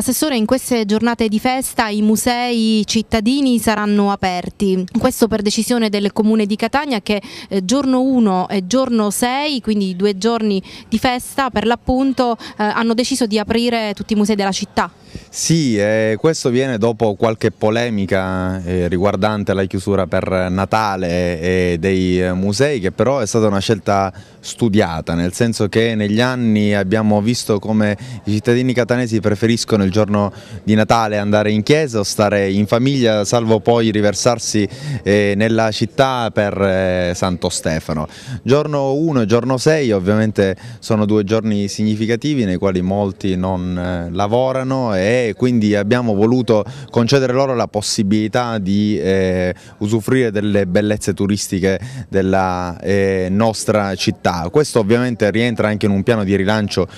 Assessore, in queste giornate di festa i musei cittadini saranno aperti, questo per decisione del Comune di Catania che eh, giorno 1 e giorno 6, quindi due giorni di festa per l'appunto, eh, hanno deciso di aprire tutti i musei della città. Sì, eh, questo viene dopo qualche polemica eh, riguardante la chiusura per Natale eh, dei musei che però è stata una scelta studiata, nel senso che negli anni abbiamo visto come i cittadini catanesi preferiscono il giorno di Natale andare in chiesa o stare in famiglia salvo poi riversarsi eh, nella città per eh, Santo Stefano. Giorno 1 e giorno 6 ovviamente sono due giorni significativi nei quali molti non eh, lavorano e e quindi abbiamo voluto concedere loro la possibilità di eh, usufruire delle bellezze turistiche della eh, nostra città. Questo ovviamente rientra anche in un piano di rilancio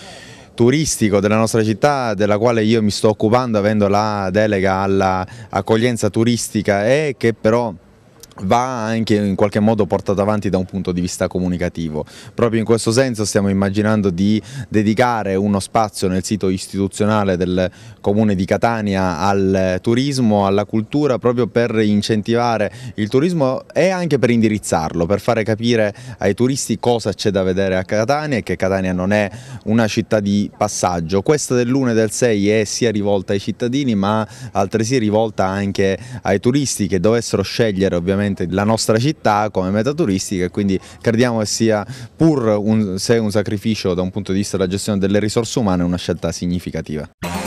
turistico della nostra città della quale io mi sto occupando avendo la delega all'accoglienza turistica e che però va anche in qualche modo portata avanti da un punto di vista comunicativo. Proprio in questo senso stiamo immaginando di dedicare uno spazio nel sito istituzionale del comune di Catania al turismo, alla cultura, proprio per incentivare il turismo e anche per indirizzarlo, per fare capire ai turisti cosa c'è da vedere a Catania e che Catania non è una città di passaggio. Questa dell'1 e del 6 è sia rivolta ai cittadini ma altresì rivolta anche ai turisti che dovessero scegliere ovviamente ovviamente la nostra città come meta turistica e quindi crediamo che sia pur un, se un sacrificio da un punto di vista della gestione delle risorse umane una scelta significativa.